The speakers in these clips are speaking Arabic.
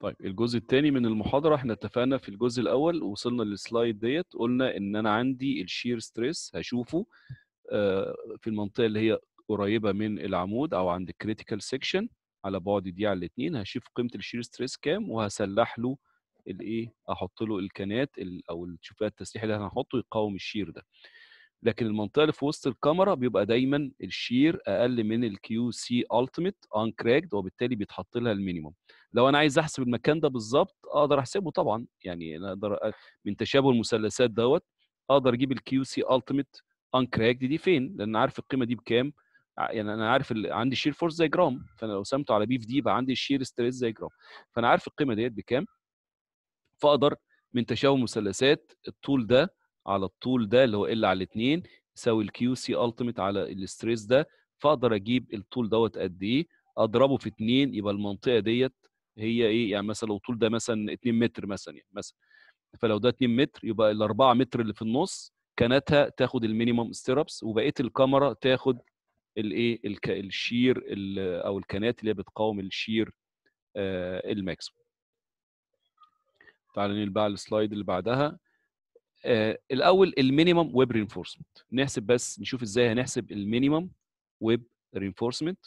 طيب الجزء الثاني من المحاضرة احنا اتفقنا في الجزء الأول وصلنا للسلايد ديت قلنا إن أنا عندي الشير ستريس هشوفه آه، في المنطقة اللي هي قريبة من العمود أو عند الكريتيكال سيكشن على بعد دي على الاثنين هشوف قيمة الشير ستريس كام وهسلح له الايه أحط له الكنات أو الشوفات التسليح اللي هنحطه يقاوم الشير ده لكن المنطقه اللي في وسط الكاميرا بيبقى دايما الشير اقل من الكيو سي التيميت ان كراكد وبالتالي بيتحط لها المينيموم لو انا عايز احسب المكان ده بالظبط اقدر احسبه طبعا يعني انا اقدر من تشابه المثلثات دوت اقدر اجيب الكيو سي التيميت ان كراكد دي فين لان عارف القيمه دي بكام يعني انا عارف عندي شير فورس زي جرام فانا لو سمته على بي في دي يبقى عندي الشير ستريس زي جرام فانا عارف القيمه ديت بكام فاقدر من تشابه المثلثات الطول ده على الطول ده اللي هو ال على 2 يساوي الكيو سي التيميت على الاستريس ده فاقدر اجيب الطول دوت قد ايه اضربه في 2 يبقى المنطقه ديت هي ايه يعني مثلا لو الطول ده مثلا 2 متر مثلا يعني مثلا فلو ده 2 متر يبقى ال 4 متر اللي في النص كانتها تاخد المينيمم ستيربس وبقيه الكاميرا تاخد الايه الشير او الكنات اللي هي بتقاوم الشير آه، الماكسيموم تعالى ننقل بقى السلايد اللي بعدها آه، الاول المينيمم ويب رينفورسمنت نحسب بس نشوف ازاي هنحسب المينيمم ويب رينفورسمنت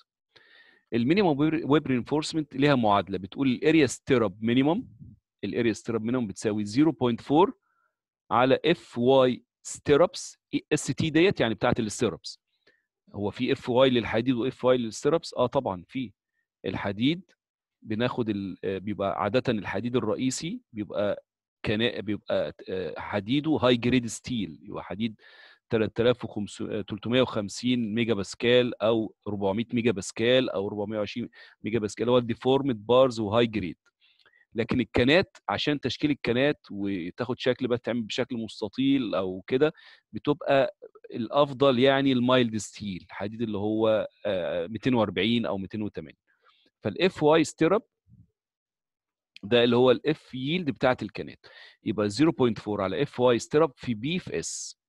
المينيمم ويب رينفورسمنت ليها معادله بتقول الاريا ستيرب مينيمم الاريا ستيرب مينيمم بتساوي 0.4 على اف واي ستيربس اس تي ديت يعني بتاعت الستيربس هو في اف واي للحديد واف واي للستيربس اه طبعا في الحديد بناخد آه، بيبقى عاده الحديد الرئيسي بيبقى كان بيبقى حديده هاي جريد ستيل يبقى حديد 3350 ميجا باسكال او 400 ميجا باسكال او 420 ميجا باسكال هو الديفورمد بارز وهاي جريد لكن الكنات عشان تشكيل الكنات وتاخد شكل بقى تعمل بشكل مستطيل او كده بتبقى الافضل يعني المايلد ستيل الحديد اللي هو 240 آه، او 280 فالاف واي ستيرب ده اللي هو الاف ييلد بتاعه الكنات يبقى 0.4 على اف واي ستيرب في بي في اس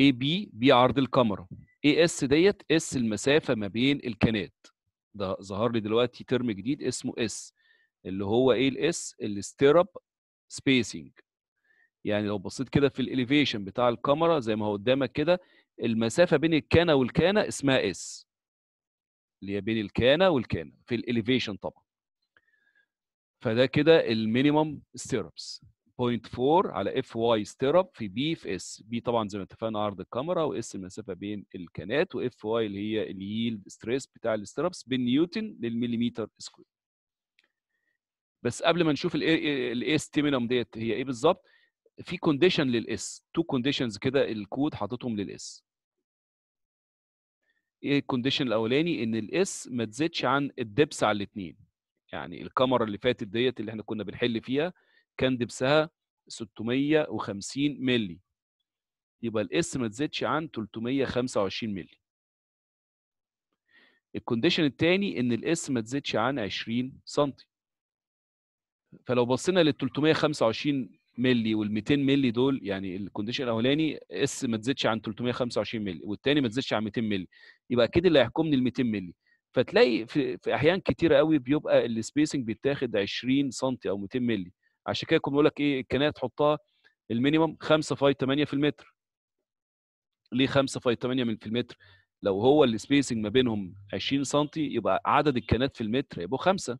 اي بي بي عرض الكاميرا اي اس ديت اس المسافه ما بين الكنات ده ظهر لي دلوقتي ترم جديد اسمه اس اللي هو ايه الاس الاسترب سبيسنج يعني لو بصيت كده في الاليفيشن بتاع الكاميرا زي ما هو قدامك كده المسافه بين الكانه والكانه اسمها اس اللي هي بين الكانه والكانه في الاليفيشن طبعا فده كده المينيمم ستيربس 0.4 على اف واي ستيرب في بي في اس بي طبعا زي ما اتفقنا عرض الكاميرا واس المسافه بين الكنات واف واي اللي هي الييلد ستريس بتاع الستيربس بالنيوتن للمليمتر سكوير بس قبل ما نشوف الاس تيمينوم ديت هي ايه بالظبط في كونديشن للاس تو كونديشنز كده الكود حاططهم للاس ايه الكونديشن الاولاني ان الاس ما تزيدش عن الدبس على الاثنين يعني الكاميرا اللي فاتت ديت اللي احنا كنا بنحل فيها كان دبسها 650 مللي يبقى الاس ما تزيدش عن 325 مللي الكونديشن الثاني ان الاس ما تزيدش عن 20 سم فلو بصينا لل 325 مللي وال 200 مللي دول يعني الكونديشن الاولاني اس ما تزيدش عن 325 مللي والثاني ما تزيدش عن 200 مللي يبقى اكيد اللي هيحكمني ال 200 مللي فتلاقي في, في احيان كتيره قوي بيبقى السبيسنج بيتاخد 20 سم او 200 مللي عشان كده كنا بنقول لك ايه الكنايه تحطها المينيمم 5 فاي 8 في المتر ليه 5 فاي 8 في المتر لو هو السبيسنج ما بينهم 20 سم يبقى عدد الكنات في المتر يبقوا 5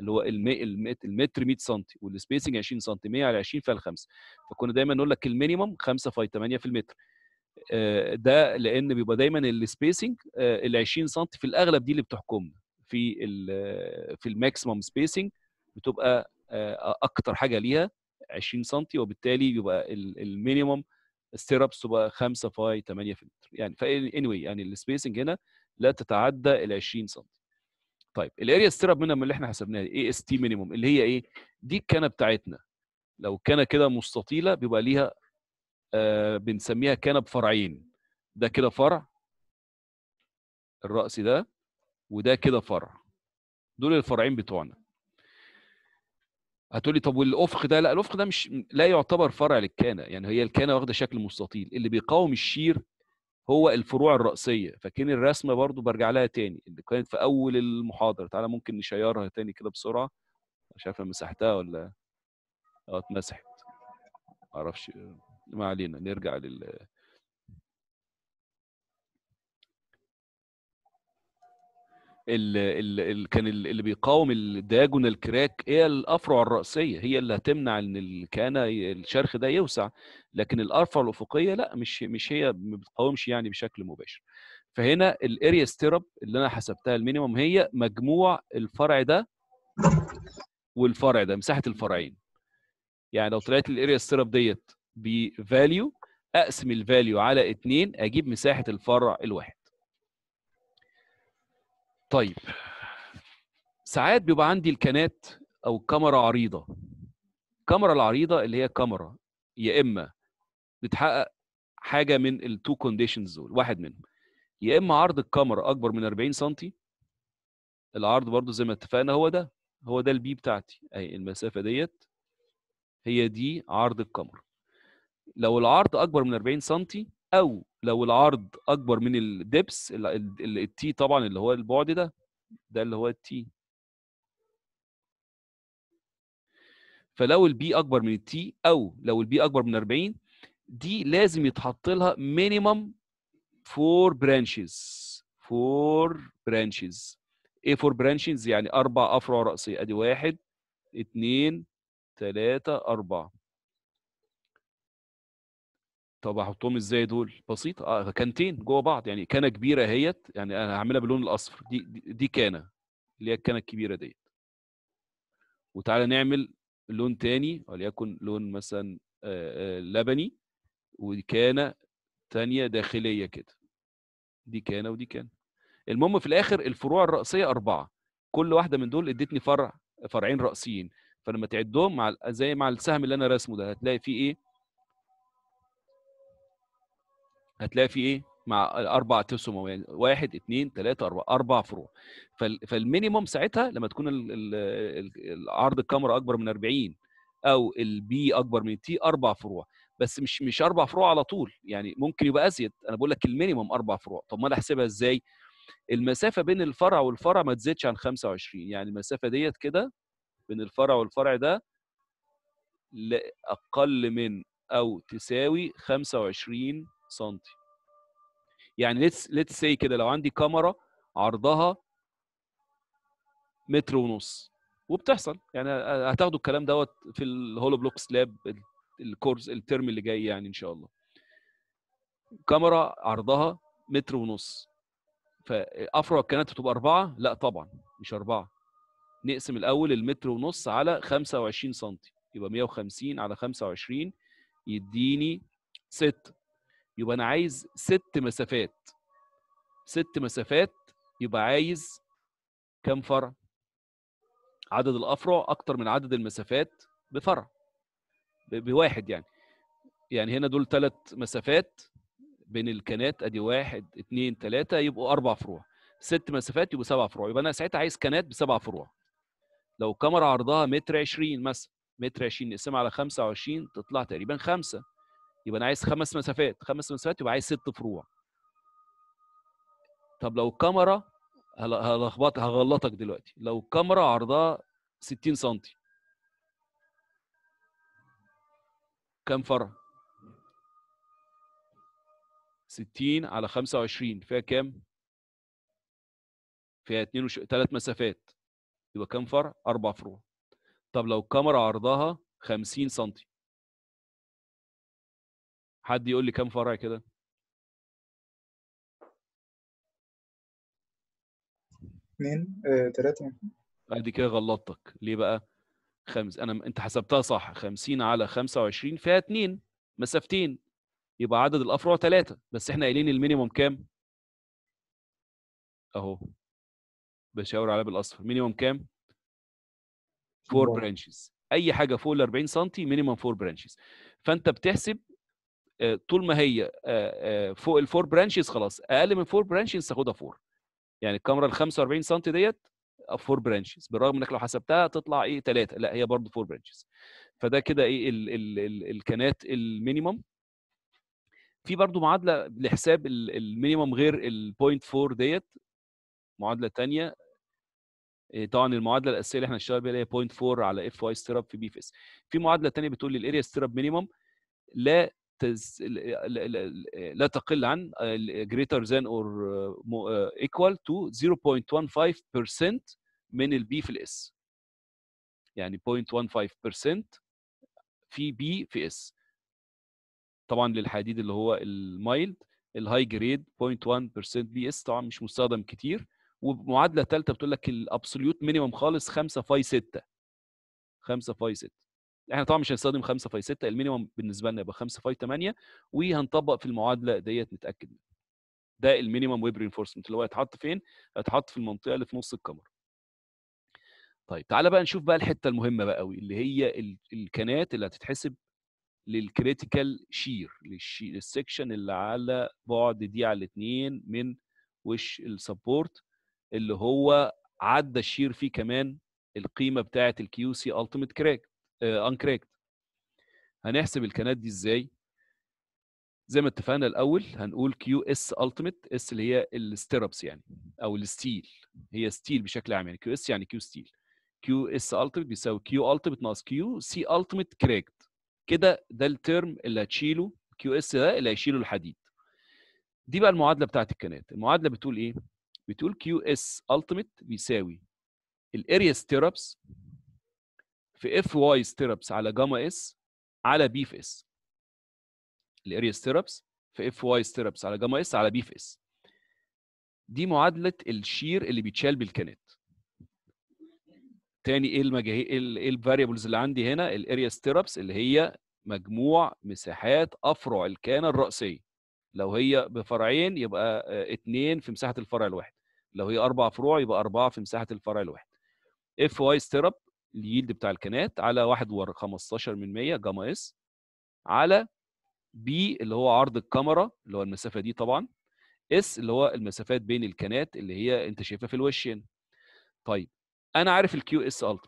اللي هو المتر 100 سم والسبيسنج 20 سم 100 على 20 فال 5 فكنا دايما نقول لك المينيمم 5 فاي 8 في المتر آه، ده لان بيبقى دايما السبيسنج آه، ال 20 سم في الاغلب دي اللي بتحكمنا في الـ آه، في الماكسيمم سبيسنج بتبقى اكتر حاجه ليها 20 سم وبالتالي بيبقى المينيمم ستيربس تبقى 5 فاي 8 في المتر يعني فاني anyway يعني السبيسنج هنا لا تتعدى ال 20 سم طيب الاريا ستيرب منها من اللي احنا حسبناها اي اس تي مينيمم اللي هي ايه دي الكنه بتاعتنا لو كان كده مستطيله بيبقى ليها آه، بنسميها كنب فرعين ده كده فرع الرأس ده وده كده فرع دول الفرعين بتوعنا هتقولي طب والافق ده لا الافق ده مش لا يعتبر فرع للكانه يعني هي الكانه واخده شكل مستطيل اللي بيقاوم الشير هو الفروع الرأسية فكان الرسمة برضو برجع لها تاني اللي كانت في أول المحاضرة تعالى ممكن نشيرها تاني كده بسرعة مش عارف مسحتها ولا اه اتمسحت معرفش ما علينا نرجع لل ال ال ال كان اللي بيقاوم الدياجونال كراك هي الافرع الراسيه هي اللي هتمنع ان الكهنه الشرخ ده يوسع لكن الارفع الافقيه لا مش مش هي ما بتقاومش يعني بشكل مباشر فهنا الاريا ستيرب اللي انا حسبتها المينيموم هي مجموع الفرع ده والفرع ده مساحه الفرعين يعني لو طلعت الاريا ستيرب ديت بفاليو اقسم الفاليو على اتنين اجيب مساحه الفرع الواحد طيب ساعات بيبقى عندي الكنات او كاميرا عريضه الكاميرا العريضه اللي هي كاميرا يا اما بتحقق حاجه من التو كونديشنز دول واحد منهم يا اما عرض الكاميرا اكبر من 40 سم العرض برضو زي ما اتفقنا هو ده هو ده البي بتاعتي اي المسافه ديت هي دي عرض الكاميرا لو العرض اكبر من 40 سم او لو العرض اكبر من الدبس التي طبعا اللي هو البعد ده ده اللي هو التي فلو البي اكبر من التي او لو البي اكبر من 40 دي لازم يتحط لها مينيمم 4 برانشز 4 برانشز ايه 4 برانشز يعني اربع افرع راسيه ادي واحد اثنين ثلاثة أربعة طب احطهم ازاي دول بسيطه اه كانتين جوه بعض يعني كانه كبيره اهيت يعني انا هعملها باللون الاصفر دي دي كانه اللي هي الكانه الكبيره ديت وتعالى نعمل لون تاني وليكن لون مثلا آآ آه، آآ آه، لبني وكانه تانية داخليه كده دي كانه ودي كانه المهم في الاخر الفروع الرئيسيه اربعه كل واحده من دول ادتني فرع فرعين رئيسيين فلما تعدهم مع زي مع السهم اللي انا راسمه ده هتلاقي فيه ايه هتلاقي في ايه مع الاربع تسم يعني واحد اثنين ثلاثه اربعه اربع فروع فالمينيموم ساعتها لما تكون عرض الكاميرا اكبر من 40 او البي اكبر من تي اربع فروع بس مش مش اربع فروع على طول يعني ممكن يبقى ازيد انا بقول لك المينيموم اربع فروع طب ما انا احسبها ازاي المسافه بين الفرع والفرع ما تزيدش عن 25 يعني المسافه ديت كده بين الفرع والفرع ده لاقل من او تساوي 25 سم يعني ليتس ليتس سي كده لو عندي كاميرا عرضها متر ونص وبتحصل يعني هتاخدوا الكلام دوت في الهولو بلوكس لاب الكورس الترم اللي جاي يعني ان شاء الله كاميرا عرضها متر ونص فافرع الكائنات بتبقى اربعه لا طبعا مش اربعه نقسم الاول المتر ونص على 25 سم يبقى 150 على 25 يديني 6 يبقى انا عايز ست مسافات ست مسافات يبقى عايز كام فرع عدد الافرع اكتر من عدد المسافات بفرع بواحد يعني يعني هنا دول ثلاث مسافات بين الكنات ادي واحد اثنين ثلاثه يبقوا اربع فروع ست مسافات يبقوا سبع فروع يبقى انا ساعتها عايز كنات بسبع فروع لو كاميرا عرضها متر 20 مثلا متر 20 نقسمها على 25 تطلع تقريبا خمسه يبقى انا عايز خمس مسافات خمس مسافات يبقى عايز ست فروع طب لو الكاميرا هلخبط هغلطك دلوقتي لو الكاميرا عرضها 60 سم كام فرع 60 على 25 فيها كام فيها 2 وش... 3 مسافات يبقى كام فرع اربع فروع طب لو الكاميرا عرضها 50 سم حد يقول لي كام فرع كده اثنين آه، ثلاثة ادي كده غلطتك ليه بقى؟ خمس انا انت حسبتها صح 50 على 25 فيها اثنين مسافتين يبقى عدد الافرع ثلاثة بس احنا قايلين المينيموم كام؟ اهو بشاور عليها بالاصفر مينيموم كام؟ 4 برانشز اي حاجه فوق ال 40 سم مينيمم 4 برانشز فانت بتحسب آه، طول ما هي آه، آه، فوق الفور برانشز خلاص اقل من فور برانشز تاخدها فور يعني الكاميرا ال 45 سم ديت فور برانشز بالرغم انك لو حسبتها تطلع ايه ثلاثه لا هي برضه فور برانشز فده كده ايه ال ال ال الكانات المينيمم في برضه معادله لحساب المينيمم غير البوينت 4 ديت معادله ثانيه طبعا المعادله الاساسيه اللي احنا هنشتغل بيها اللي هي بوينت 4 على اف واي ستراب في بي في اس في معادله ثانيه بتقول لي الاريا ستراب مينيمم لا آه، لا تقل عن آه، greater than or آه، equal to 0.15% من البي في الاس يعني 0.15% في بي في اس طبعا للحديد اللي هو المايلد الهاي جريد 0.1% بي اس طبعا مش مستخدم كتير ومعادله ثالثه بتقول لك الابسوليوت مينيمم خالص 5 فاي 6 5 فاي 6 احنا طبعا مش هنستخدم 5 فاي 6 المينيمم بالنسبه لنا يبقى 5 فاي 8 وهنطبق في المعادله ديت نتاكد منها ده المينيمم ويب رينفورسمنت اللي هو هيتحط فين؟ هيتحط في المنطقه اللي في نص الكاميرا طيب تعالى بقى نشوف بقى الحته المهمه بقى قوي اللي هي الكنات اللي هتتحسب للكريتيكال شير للسكشن اللي على بعد دي على الاثنين من وش السبورت اللي هو عدى الشير فيه كمان القيمه بتاعه الكيو سي التيميت كراك انكريكت آه، هنحسب الكنات دي ازاي زي ما اتفقنا الاول هنقول كيو اس التيميت اس اللي هي الستيربس يعني او الستيل هي ستيل بشكل عام يعني كيو اس يعني كيو ستيل كيو اس التيميت بيساوي كيو التيميت ناقص كيو سي التيميت كريكت كده ده الترم اللي هتشيله كيو اس ده اللي هيشيله الحديد دي بقى المعادله بتاعت الكنات المعادله بتقول ايه بتقول كيو اس التيميت بيساوي الاريا ستيربس في اف واي ستيربس على جاما اس على بي في اس الاريا ستيربس في اف واي ستيربس على جاما اس على بي في اس دي معادله الشير اللي بيتشال بالكنت تاني ايه المجاهيل ايه الفاريبلز اللي عندي هنا الاريا ستيربس اللي هي مجموع مساحات افرع الكانه الراسيه لو هي بفرعين يبقى آه، اتنين في مساحه الفرع الواحد لو هي اربع فروع يبقى اربعه في مساحه الفرع الواحد اف واي ستيرب اليلد بتاع الكنات على 1.15 ور 15 من 100 جاما اس على بي اللي هو عرض الكاميرا اللي هو المسافه دي طبعا اس اللي هو المسافات بين الكنات اللي هي انت شايفها في الوشين طيب انا عارف الكيو اس الت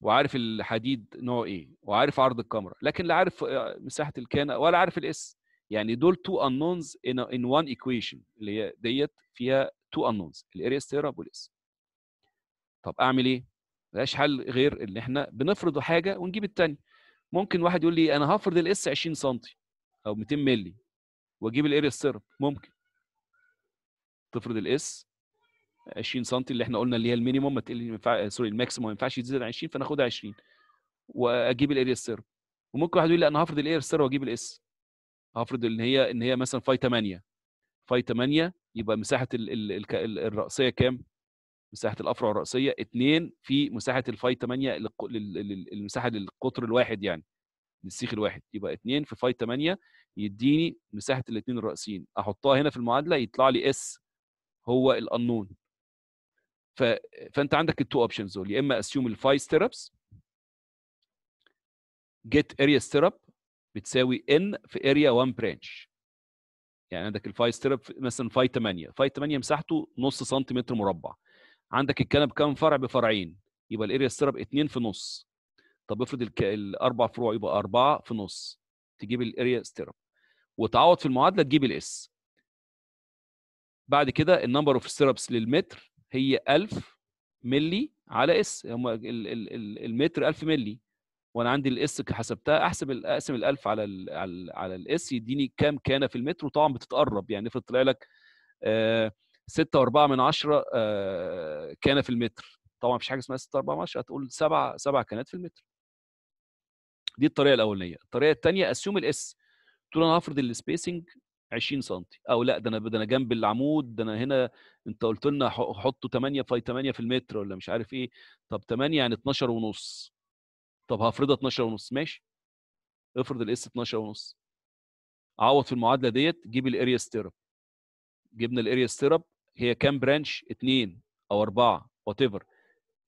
وعارف الحديد نوعه ايه وعارف عرض الكاميرا لكن لا عارف آه، مساحه الكان ولا عارف الاس يعني دول تو انونز ان وان ايكويشن اللي هي ديت فيها تو انونز الاريا ستيرب والاس طب اعمل ايه ملهاش حل غير ان احنا بنفرض حاجه ونجيب الثانيه ممكن واحد يقول لي انا هفرض الاس 20 سم او 200 مللي واجيب الاريا السيرب ممكن تفرض الاس 20 سم اللي احنا قلنا اللي هي المينيموم ما تقل ينفع سوري الماكسيموم ما ينفعش تزيد عن 20 فناخدها 20 واجيب الاريا السيرب وممكن واحد يقول لي انا هفرض الاريا السيرب واجيب الاس هفرض ان هي ان هي مثلا فاي 8 فاي 8 يبقى مساحه الراسيه كام؟ مساحه الافرع الراسيه اثنين في مساحه الفاي 8 المساحه للقطر الواحد يعني للسيخ الواحد يبقى 2 في فاي 8 يديني مساحه الاثنين الرئيسيين احطها هنا في المعادله يطلع لي اس هو الانون ف... فانت عندك التو اوبشنز دول يا اما اسيوم الفاي ستيربس جيت اريا ستيرب بتساوي ان في اريا 1 برانش يعني عندك الفاي ستيرب مثلا فاي 8 فاي 8 مساحته نص سنتيمتر مربع عندك الكنب كام فرع بفرعين يبقى الاريا السرب 2 في نص طب افرض الك... الاربع فروع يبقى 4 في نص تجيب الاريا السرب وتعوض في المعادله تجيب الاس بعد كده النمبر اوف سترابس للمتر هي 1000 ملي على اس هم المتر 1000 ملي وانا عندي الاس حسبتها احسب اقسم ال 1000 على ال على على الاس يديني كام كان في المتر وطبعا بتتقرب يعني افرض طلع لك آه ستة واربعة من عشرة آه، كان في المتر طبعا مفيش حاجه اسمها ستة واربعة من عشرة هتقول سبعة سبعة كانت في المتر دي الطريقه الاولانيه الطريقه الثانيه اسيوم الاس تقول انا هفرض السبيسنج 20 سم او لا ده انا ده انا جنب العمود ده انا هنا انت قلت لنا حطه 8 في 8 في المتر ولا مش عارف ايه طب 8 يعني 12 ونص طب هفرضها 12 ونص ماشي افرض الاس 12 ونص عوض في المعادله ديت جيب الاريا ستيرب جبنا الاريا ستيرب هي كام برانش اثنين او اربعه وات ايفر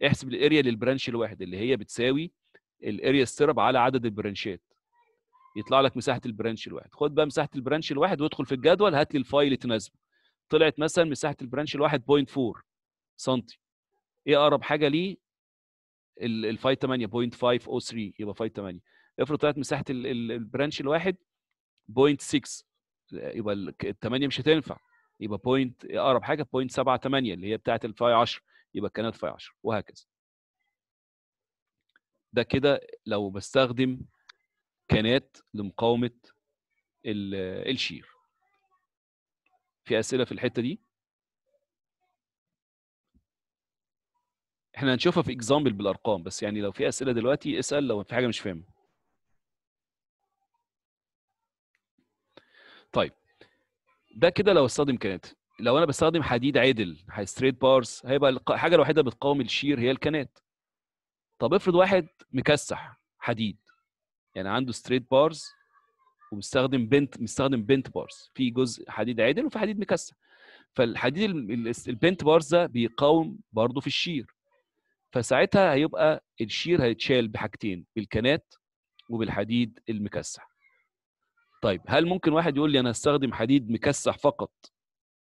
احسب الاريا للبرانش الواحد اللي هي بتساوي الاريا ستيرب على عدد البرانشات يطلع لك مساحه البرانش الواحد خد بقى مساحه البرانش الواحد وادخل في الجدول هات لي الفايل اللي تناسبه طلعت مثلا مساحه البرانش الواحد 0.4 سم ايه اقرب حاجه ليه الفاي 8 503 يبقى فاي 8 افرض طلعت مساحه البرانش الواحد 0.6 يبقى ال 8 مش هتنفع يبقى بوينت اقرب حاجه بوينت 7 8 اللي هي بتاعه الفاي 10 يبقى كانت فاي 10 وهكذا ده كده لو بستخدم كانات لمقاومه الشير في اسئله في الحته دي احنا هنشوفها في اكزامبل بالارقام بس يعني لو في اسئله دلوقتي اسال لو في حاجه مش فاهمه طيب ده كده لو استخدم كانت لو انا بستخدم حديد عدل ستريت بارز هيبقى الحاجه الوحيده اللي بتقاوم الشير هي الكانات طب افرض واحد مكسح حديد يعني عنده ستريت بارز ومستخدم بنت مستخدم بنت بارز في جزء حديد عدل وفي حديد مكسح فالحديد البنت بارز ده بيقاوم برضه في الشير فساعتها هيبقى الشير هيتشال بحاجتين بالكانات وبالحديد المكسح طيب هل ممكن واحد يقول لي انا هستخدم حديد مكسح فقط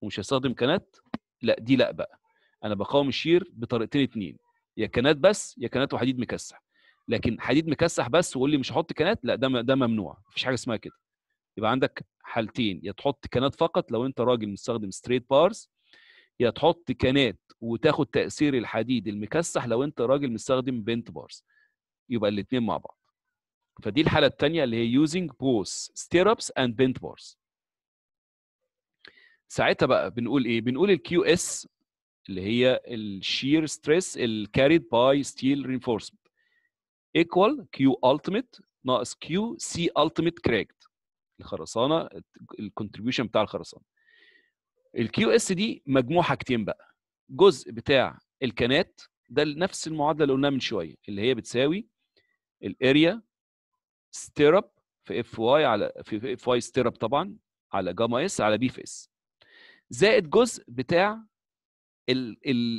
ومش هستخدم كانات لا دي لا بقى انا بقاوم الشير بطريقتين اتنين يا كانات بس يا كانات وحديد مكسح لكن حديد مكسح بس وقول لي مش هحط كانات لا ده ده ممنوع مفيش حاجه اسمها كده يبقى عندك حالتين يا تحط كانات فقط لو انت راجل مستخدم ستريت بارز يا تحط كانات وتاخد تاثير الحديد المكسح لو انت راجل مستخدم بنت بارز يبقى الاثنين مع بعض فدي الحاله الثانيه اللي هي using both stirrups and bent bars ساعتها بقى بنقول ايه بنقول الكيو اس اللي هي الشير ستريس الكاريد باي ستيل رينفورسمنت ايكوال كيو التيميت ناقص كيو سي التيميت كراكت الخرسانه الكونتريبيوشن بتاع الخرسانه الكيو اس دي مجموع حاجتين بقى جزء بتاع الكنات ده نفس المعادله اللي قلناها من شويه اللي هي بتساوي الاريا ستيرب في اف واي على في اف واي ستيرب طبعا على جاما اس على بي في اس زائد جزء بتاع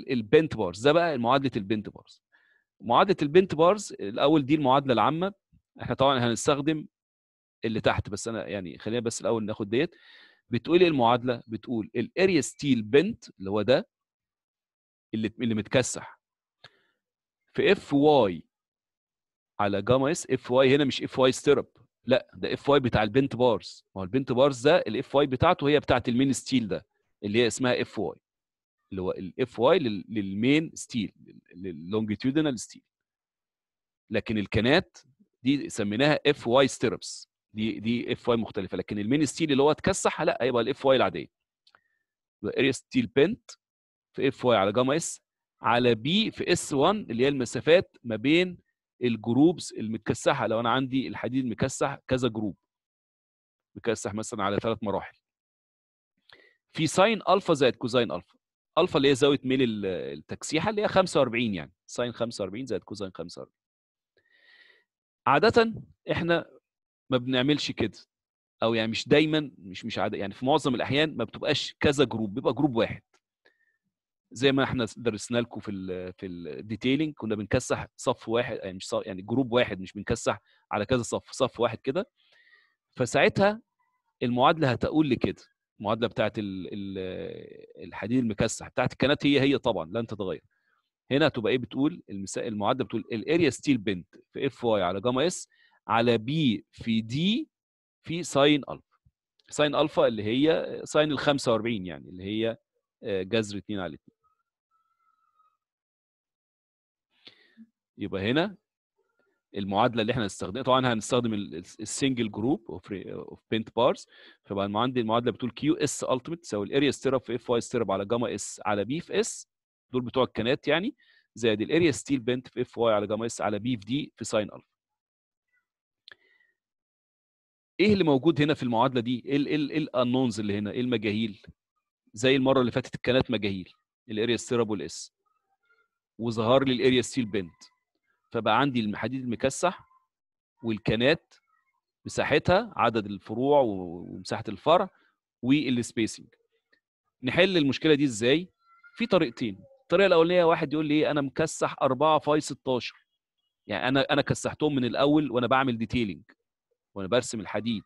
البنت بارز ده بقى معادله البنت بارز معادله البنت بارز الاول دي المعادله العامه احنا طبعا هنستخدم اللي تحت بس انا يعني خلينا بس الاول ناخد ديت بتقول ايه المعادله بتقول الاريا ستيل بنت اللي هو ده اللي اللي متكسح في اف واي على جاما اس اف واي هنا مش اف واي ستيرب لا ده اف واي بتاع البنت بارز ما هو البنت بارز ده الاف واي بتاعته هي بتاعه المين ستيل ده اللي هي اسمها اف واي اللي هو الاف واي للمين ستيل لللونجيتيودينال ستيل لكن الكنات دي سميناها اف واي ستيربس دي دي اف واي مختلفه لكن المين ستيل اللي هو اتكسح لا هيبقى الاف واي العاديه اريا ستيل بنت في اف واي على جاما اس على بي في اس 1 اللي هي المسافات ما بين الجروبس المتكسحه لو انا عندي الحديد مكسح كذا جروب مكسح مثلا على ثلاث مراحل في ساين الفا زائد كوزاين الفا الفا اللي هي زاويه ميل التكسيحه اللي هي 45 يعني ساين 45 زائد كوزاين 45 عاده احنا ما بنعملش كده او يعني مش دايما مش مش عادة يعني في معظم الاحيان ما بتبقاش كذا جروب بيبقى جروب واحد زي ما احنا درسنا لكم في الـ في الديتيلنج كنا بنكسح صف واحد يعني مش يعني جروب واحد مش بنكسح على كذا صف صف واحد كده فساعتها المعادله هتقول لي كده المعادله بتاعت الحديد المكسح بتاعت الكنات هي هي طبعا لن تتغير هنا هتبقى ايه بتقول المعادله بتقول الاريا ستيل بنت في اف واي على جاما اس على بي في دي في ساين الفا ساين الفا اللي هي ساين ال 45 يعني اللي هي آه، جذر 2 على 2 يبقى هنا المعادله اللي احنا هنستخدمها طبعا هنستخدم السنجل جروب اوف بنت بارز فبقى عندي المعادله بتقول كيو اس التيميت تساوي الاريا ستيرب في اف واي ستيرب على جاما اس على بي في اس دول بتوع الكنات يعني زائد الاريا ستيل بنت في اف واي على جاما اس على بي في دي في ساين الفا ايه اللي موجود هنا في المعادله دي ايه ال ال الانونز اللي هنا ايه المجاهيل زي المره اللي فاتت الكنات مجاهيل الاريا ستيرب والاس وظهر لي الاريا ستيل بنت فبقى عندي الحديد المكسح والكانات مساحتها عدد الفروع ومساحه الفرع والسبيسنج نحل المشكله دي ازاي في طريقتين الطريقه الاولانيه واحد يقول لي إيه؟ انا مكسح 4 فاي 16 يعني انا انا كسحتهم من الاول وانا بعمل ديتيلنج وانا برسم الحديد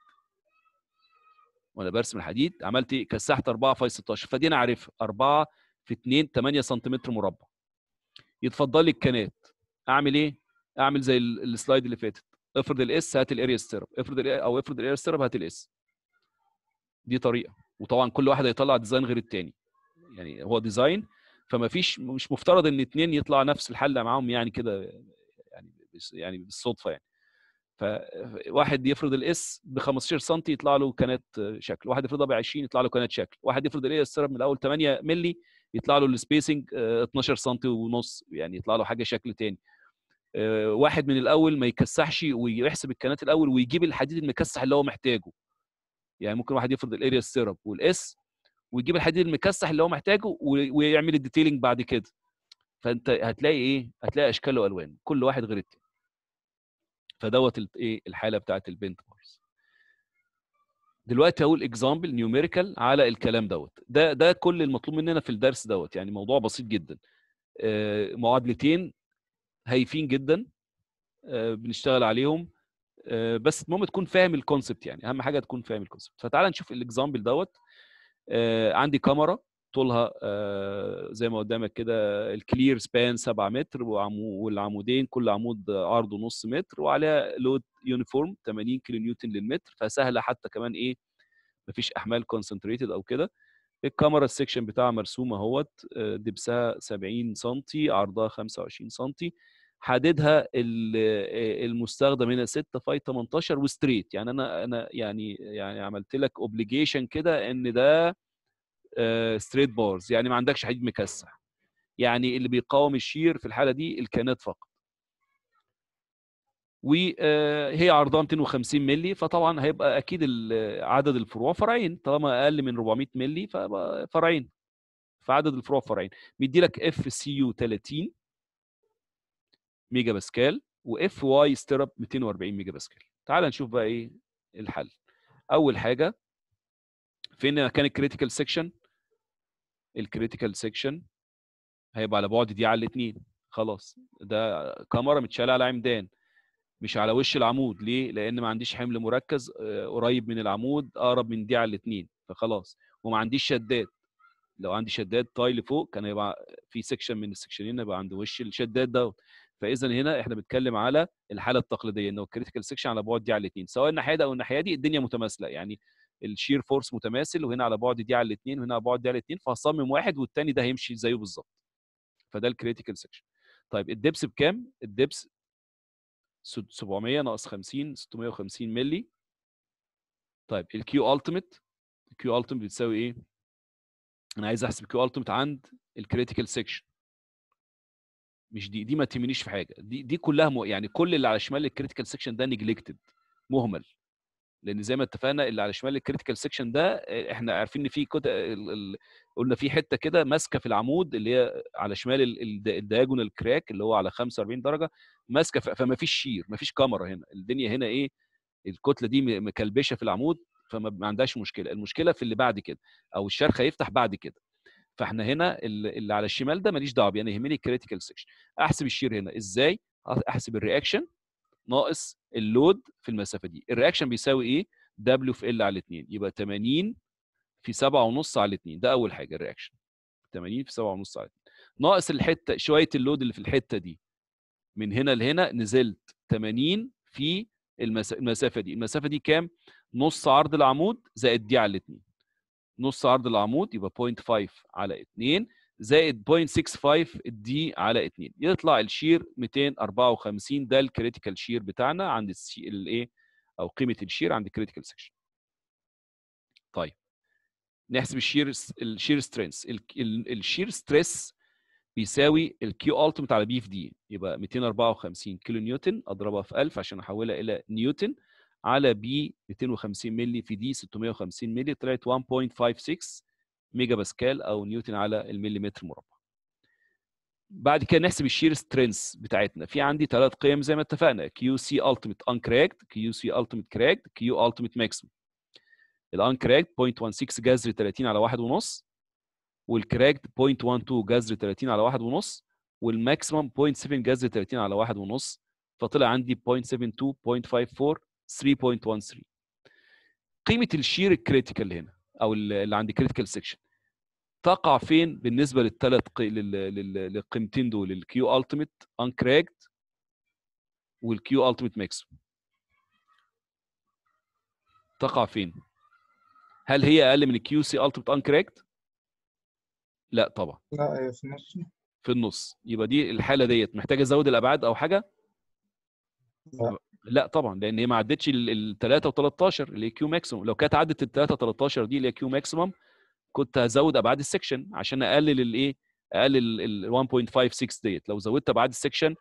وانا برسم الحديد عملت ايه كسحت 4 فاي 16 فدي انا عارفها 4 في 2 8 سنتيمتر مربع يتفضل لي الكنات اعمل ايه؟ اعمل زي السلايد اللي فاتت افرض الاس هات الاريا ستيرب افرض او افرض الاريا ستيرب هات الاس دي طريقه وطبعا كل واحد هيطلع ديزاين غير التاني يعني هو ديزاين فما فيش مش مفترض ان اتنين يطلع نفس الحل معاهم يعني كده يعني يعني بالصدفه يعني فواحد يفرض الاس ب 15 سم يطلع له كانت شكل واحد يفرضها ب 20 يطلع له كانت شكل واحد يفرض الاريا ستيرب من الاول 8 مللي يطلع له السبيسنج 12 سم ونص يعني يطلع له حاجه شكل تاني آه، واحد من الاول ما يكسحش ويحسب الكانات الاول ويجيب الحديد المكسح اللي هو محتاجه يعني ممكن واحد يفرض الاريا السيرب والاس ويجيب الحديد المكسح اللي هو محتاجه ويعمل الديتيلنج بعد كده فانت هتلاقي ايه هتلاقي اشكال والوان كل واحد غير التاني فدوت ايه الحاله بتاعت البنت مارس دلوقتي هقول اكزامبل نيوميريكال على الكلام دوت ده ده كل المطلوب مننا في الدرس دوت يعني موضوع بسيط جدا آه، معادلتين هايفين جدا آه، بنشتغل عليهم آه، بس المهم تكون فاهم الكونسبت يعني اهم حاجه تكون فاهم الكونسبت فتعال نشوف الاكزامبل دوت آه، عندي كاميرا طولها زي ما قدامك كده الكلير سبان 7 متر والعمودين كل عمود عرضه نص متر وعليها لود يونيفورم 80 كيلو نيوتن للمتر فسهله حتى كمان ايه مفيش احمال كونسنتريتد او كده الكاميرا السكشن بتاعها مرسوم اهوت دبسها 70 سم عرضها 25 سم حددها المستخدم هنا 6 فاي 18 وستريت يعني انا انا يعني يعني عملت لك اوبليجيشن كده ان ده ستريت بارز يعني ما عندكش حديد مكسح يعني اللي بيقاوم الشير في الحاله دي الكانات فقط وهي عرضها 250 مللي فطبعا هيبقى اكيد عدد الفروع فرعين طالما اقل من 400 مللي فرعين فعدد الفروع فرعين بيدي لك اف سي يو 30 ميجا باسكال واف واي ستيرب 240 ميجا باسكال تعال نشوف بقى ايه الحل اول حاجه فين مكان الكريتيكال سيكشن الكريتيكال سيكشن هيبقى على بعد دي على الاثنين خلاص ده كاميرا متشاله على عمدان مش على وش العمود ليه لان ما عنديش حمل مركز آه، قريب من العمود اقرب من دي على الاثنين فخلاص وما عنديش شدات لو عندي شداد تاي لفوق كان هيبقى في سكشن من السكشنين يبقى عند وش الشداد دوت فاذا هنا احنا بنتكلم على الحاله التقليديه انه الكريتيكال سكشن على بعد دي على الاثنين سواء الناحيه دي او الناحيه دي الدنيا متماثله يعني الشير فورس متماثل وهنا على بعد دي على الاثنين وهنا على بعد دي على الاثنين فهصمم واحد والثاني ده هيمشي زيه بالظبط فده الكريتيكال سكشن طيب الدبس بكام؟ الدبس 700 ناقص 50 650 مللي طيب الكيو التيميت الكيو التيميت بتساوي ايه؟ انا عايز احسب الكيو التيميت عند الكريتيكال سكشن مش دي دي ما تهمنيش في حاجه دي دي كلها مو يعني كل اللي على شمال الكريتيكال سيكشن ده نجلكتد مهمل لان زي ما اتفقنا اللي على شمال الكريتيكال سيكشن ده آه، احنا عارفين ان في قلنا في حته كده ماسكه في العمود اللي هي على شمال الدياجونال كراك اللي هو على 45 درجه ماسكه فما فيش شير ما فيش كاميرا هنا الدنيا هنا ايه الكتله دي مكلبشه في العمود فما عندهاش مشكله المشكله في اللي بعد كده او الشرخ هيفتح بعد كده فاحنا هنا اللي على الشمال ده ماليش دعوه يعني يهمني الكريتيكال سيكشن احسب الشير هنا ازاي احسب الرياكشن ناقص اللود في المسافه دي الرياكشن بيساوي ايه دبليو في ال على 2 يبقى 80 في 7.5 على 2 ده اول حاجه الرياكشن 80 في 7.5 على 2 ناقص الحته شويه اللود اللي في الحته دي من هنا لهنا نزلت 80 في المسافه دي المسافه دي كام نص عرض العمود زائد دي على 2 نص عرض العمود يبقى 0.5 على 2 زائد 0.65 الدي على 2 يطلع الشير 254 ده الكريتيكال شير بتاعنا عند الايه او قيمه الشير عند الكريتيكال سكشن طيب نحسب الشير الشير سترينس الشير ستريس بيساوي الكيو التيمت على بي في دي يبقى 254 كيلو نيوتن اضربها في 1000 عشان احولها الى نيوتن على بي 250 مللي في دي 650 مللي طلعت 1.56 ميجا باسكال او نيوتن على المليمتر مربع بعد كده نحسب الشير سترينث بتاعتنا في عندي ثلاث قيم زي ما اتفقنا كيو سي التيميت انكراكت كيو سي التيميت كراكت كيو التيميت ماكسيمم الانكراكت 0.16 جذر 30 على 1.5 والكراكت 0.12 جذر 30 على 1.5 والماكسيمم 0.7 جذر 30 على 1.5 فطلع عندي 0.72 0.54 3.13 قيمه الشير الكريتيكال هنا او اللي عند كريتيكال سيكشن تقع فين بالنسبه للثلاث قي... للقيمتين دول الكيو التيميت انكراكت والكيو التيميت ماكس تقع فين هل هي اقل من الكيو سي التيميت انكراكت لا طبعا لا هي في النص في النص يبقى دي الحاله ديت محتاجه ازود الابعاد او حاجه لا طبعا لان هي ما عدتش ال 3 و13 اللي كيو ماكسيموم لو كانت عدت ال 3 13 دي اللي كيو ماكسيموم كنت هزود ابعاد السكشن عشان اقلل الايه اقلل ال 1.56 ديت لو زودت ابعاد السكشن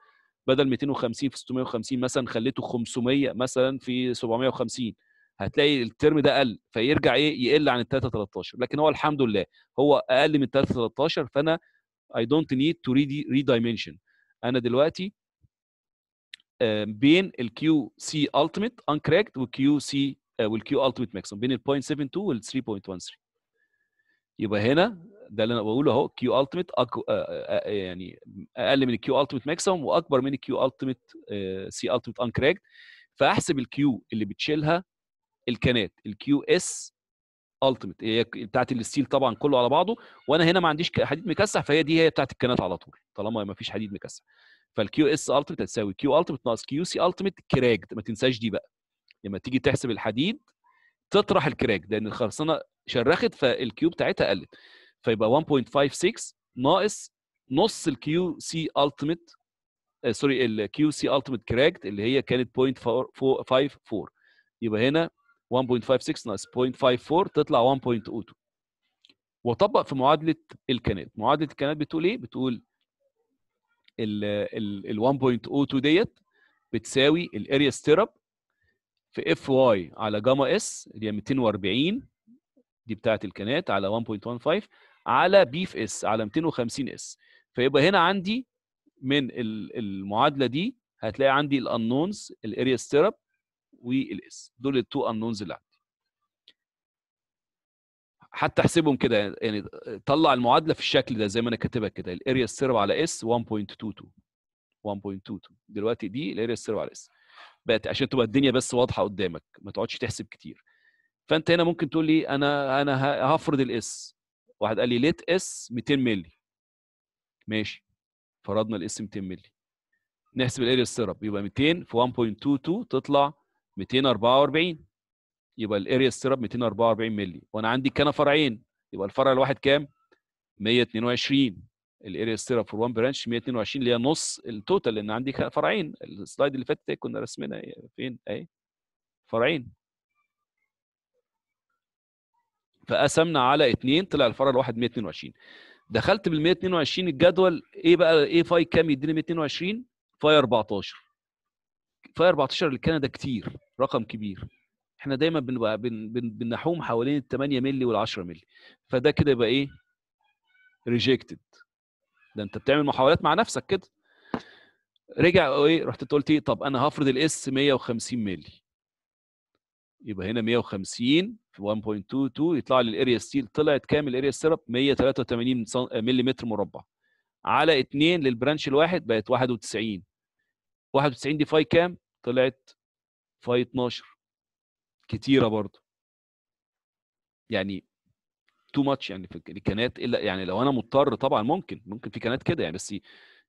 بدل 250 في 650 مثلا خليته 500 مثلا في 750 هتلاقي الترم ده قل فيرجع ايه يقل عن ال 3 13 لكن هو الحمد لله هو اقل من 3 13 فانا اي دونت نيد تو ريدايمنشن انا دلوقتي بين الكيو سي التيميت انكراكت والكيو سي والكيو التيميت ماكسيمم بين ال 0.72 آه، وال 3.13 يبقى هنا ده اللي انا بقوله اهو كيو التيميت آه، آه، يعني اقل من الكيو التيميت ماكسيمم واكبر من الكيو التيميت سي التيميت انكراكت فاحسب الكيو اللي بتشيلها الكنات الكيو اس التيميت هي بتاعت الستيل طبعا كله على بعضه وانا هنا ما عنديش حديد مكسح فهي دي هي بتاعت الكنات على طول طالما ما فيش حديد مكسح فالكيو اس التيميت هتساوي كيو التيميت ناقص كيو سي التيميت كراجد ما تنساش دي بقى لما تيجي تحسب الحديد تطرح الكراج لان الخرسانه شرخت فالكيو بتاعتها قلت فيبقى 1.56 ناقص نص الكيو سي التيميت سوري الكيو سي التيميت كراجد اللي هي كانت 0.54 يبقى هنا 1.56 ناقص 0.54 تطلع 1.02 واطبق في معادله الكنات معادله الكنات بتقول ايه بتقول ال 1.02 ديت بتساوي الاريا ستيرب في اف واي على جاما اس اللي هي 240 دي بتاعه الكنات على 1.15 على بي في اس على 250 اس فيبقى هنا عندي من المعادله دي هتلاقي عندي الانونز الاريا ستيرب والاس دول التو انونز اللي عندي حتى احسبهم كده يعني طلع المعادله في الشكل ده زي ما انا كاتبها كده الاريا السيرف على اس 1.22 1.22 دلوقتي دي الاريا السيرف على اس بقت عشان تبقى الدنيا بس واضحه قدامك ما تقعدش تحسب كتير فانت هنا ممكن تقول لي انا انا هفرض الاس واحد قال لي ليت اس 200 مللي ماشي فرضنا الاس 200 مللي نحسب الاريا السيرب يبقى 200 في 1.22 تطلع 244 يبقى الاريا السيرب 244 مللي وانا عندي كان فرعين يبقى الفرع الواحد كام 122 الاريا السيرب فور وان برانش 122 اللي هي نص التوتال لان عندي فرعين السلايد اللي فاتت كنا رسمنا إيه؟ فين اهي فرعين فقسمنا على 2 طلع الفرع الواحد 122 دخلت بال 122 الجدول ايه بقى ايه فاي كام يديني 122 فاي 14 فاي 14 اللي كتير رقم كبير احنا دايما بنبقى بن بن بنحوم حوالين ال 8 مللي وال 10 مللي فده كده يبقى ايه ريجكتد ده انت بتعمل محاولات مع نفسك كده رجع ايه رحت قلت ايه طب انا هفرض الاس 150 مللي يبقى هنا 150 في 1.22 يطلع لي الاريا ستيل طلعت كام الاريا سيرب 183 آه، ملم مربع على 2 للبرانش الواحد بقت 91 91 دي فاي كام طلعت فاي 12 كتيره برضو يعني تو ماتش يعني في الكنات الا يعني لو انا مضطر طبعا ممكن ممكن في كنات كده يعني بس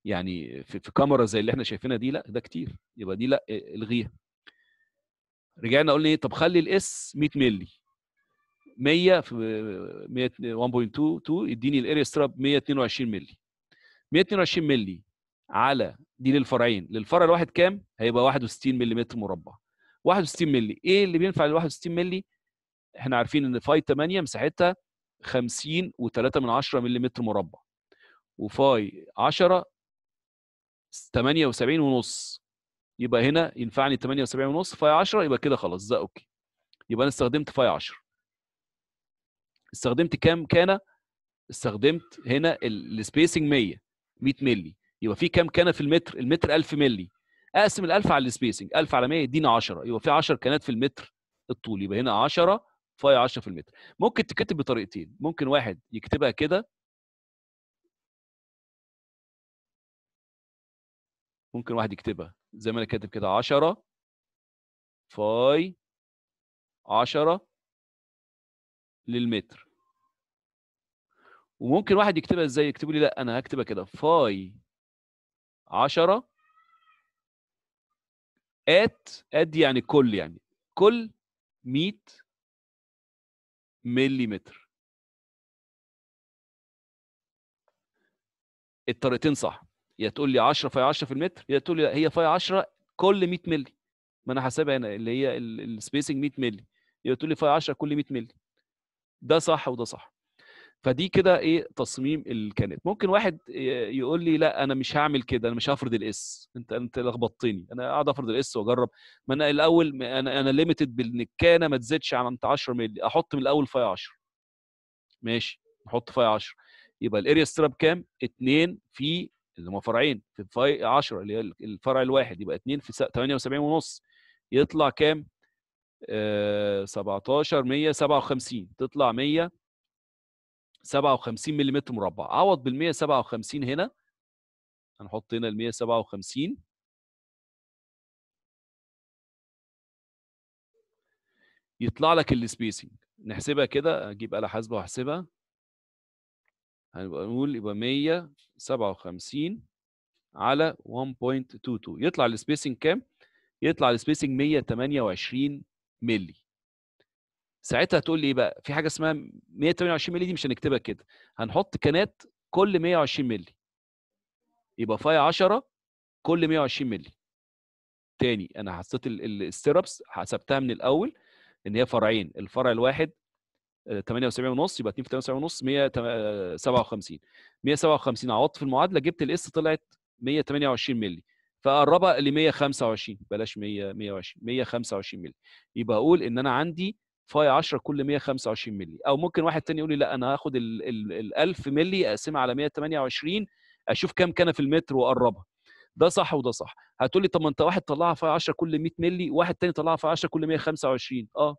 يعني في, في كاميرا زي اللي احنا شايفينها دي لا ده كتير يبقى دي لا الغيها رجعنا قلنا ايه طب خلي الاس 100 مللي 100 في 1.22 اديني الاريا ستراب 122 مللي 122 مللي على دي للفرعين للفرع الواحد كام؟ هيبقى 61 ملم مربع 61 مللي ايه اللي بينفع لل 61 مللي احنا عارفين ان فاي 8 مساحتها 50 و3 من 10 ملم مربع وفاي 10 78 ونص يبقى هنا ينفعني 78 ونص فاي 10 يبقى كده خلاص ده اوكي يبقى انا استخدمت فاي 10 استخدمت كام كان استخدمت هنا السبيسنج 100 100 مللي يبقى في كام كان في المتر المتر 1000 مللي اقسم ال1000 على السبيسنج 1000 على 100 يدينا 10 يبقى في 10 كانات في المتر الطول يبقى هنا 10 فاي 10 في المتر ممكن تكتب بطريقتين ممكن واحد يكتبها كده ممكن واحد يكتبها زي ما انا كاتب كده 10 فاي 10 للمتر وممكن واحد يكتبها ازاي يكتب لي لا انا هكتبها كده فاي 10 ات ات يعني كل يعني كل 100 مليمتر الطريقتين صح يا تقول لي 10 فاي 10 في المتر يا تقول لي هي فاي 10 كل 100 ملي ما انا حاسبها هنا اللي هي السبيسنج 100 ملي يا تقول لي فاي 10 كل 100 ملي ده صح وده صح فدي كده ايه تصميم الكانت ممكن واحد يقول لي لا انا مش هعمل كده انا مش هفرض الاس انت انت لخبطتني انا قاعد افرض الاس واجرب ما انا الاول انا انا ليميتد بالنكانه ما تزيدش عن 10 مللي احط من الاول فاي 10 ماشي نحط فاي 10 يبقى الاريا ستراب كام 2 في اللي هم فرعين في فاي 10 اللي هي الفرع الواحد يبقى 2 في 78 ونص يطلع كام آه 17 157 تطلع 100 57 ملم مربع عوض بال 157 هنا هنحط هنا ال 157 يطلع لك السبيسنج نحسبها كده اجيب آلة حاسبة واحسبها هنبقى نقول يبقى 157 على 1.22 يطلع السبيسنج كام؟ يطلع السبيسنج 128 مللي ساعتها تقول لي ايه بقى في حاجه اسمها 128 مللي دي مش هنكتبها كده هنحط كانات كل 120 مللي يبقى فاي 10 كل 120 مللي تاني انا حسيت السيربس حسبتها من الاول ان هي فرعين الفرع الواحد 78 آه، ونص يبقى 2 في 78 ونص 157 157 آه، عوضت في المعادله جبت الاس طلعت 128 مللي فقربها ل 125 بلاش 100 120 125 مللي يبقى اقول ان انا عندي فاي 10 كل 125 مللي او ممكن واحد تاني يقول لي لا انا هاخد ال 1000 مللي اقسمها على 128 اشوف كام كان في المتر واقربها ده صح وده صح هتقول لي طب ما انت واحد طلعها فاي 10 كل 100 مللي واحد تاني طلعها فاي 10 كل 125 اه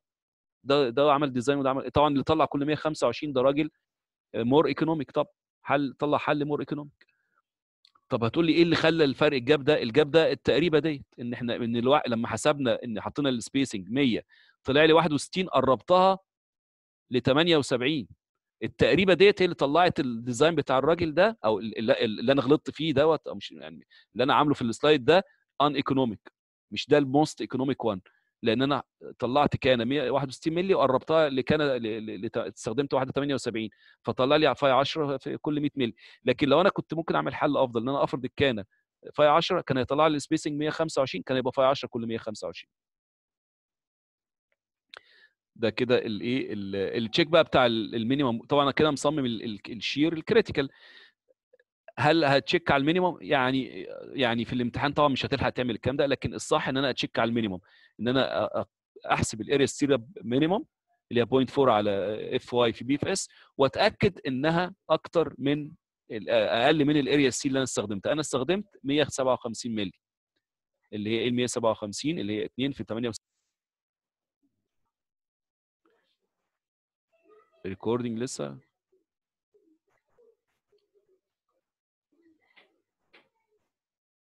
ده ده عمل ديزاين وده عمل طبعا اللي طلع كل 125 ده راجل مور آه، ايكونوميك طب حل طلع حل مور ايكونوميك طب هتقول لي ايه اللي خلى الفرق الجاب ده الجاب ده التقريبه ديت ان احنا ان الوع... لما حسبنا ان حطينا السبيسنج 100 طلع لي 61 قربتها ل 78 التقريبه ديت هي اللي طلعت الديزاين بتاع الراجل ده او اللي, اللي انا غلطت فيه دوت او مش يعني اللي انا عامله في السلايد ده ان ايكونوميك مش ده الموست ايكونوميك وان لان انا طلعت كان 61 مللي وقربتها كان استخدمت واحده 78 فطلع لي فاي 10 في كل 100 مللي لكن لو انا كنت ممكن اعمل حل افضل ان انا افرض الكانه فاي 10 كان هيطلع لي سبيسنج 125 كان هيبقى فاي 10 كل 125 ده كده الايه التشيك بقى بتاع المينيمم طبعا انا كده مصمم الشير الكريتيكال هل هتشيك على المينيمم يعني يعني في الامتحان طبعا مش هتلحق تعمل الكلام ده لكن الصح ان انا اتشيك على المينيمم ان انا احسب الاريا ستير مينيمم اللي هي 0.4 على اف واي في بي في اس واتاكد انها اكتر من اقل من الاريا سي اللي انا استخدمتها انا استخدمت 157 مللي اللي هي ال إيه، 157 اللي هي 2 في 8 recording Lisa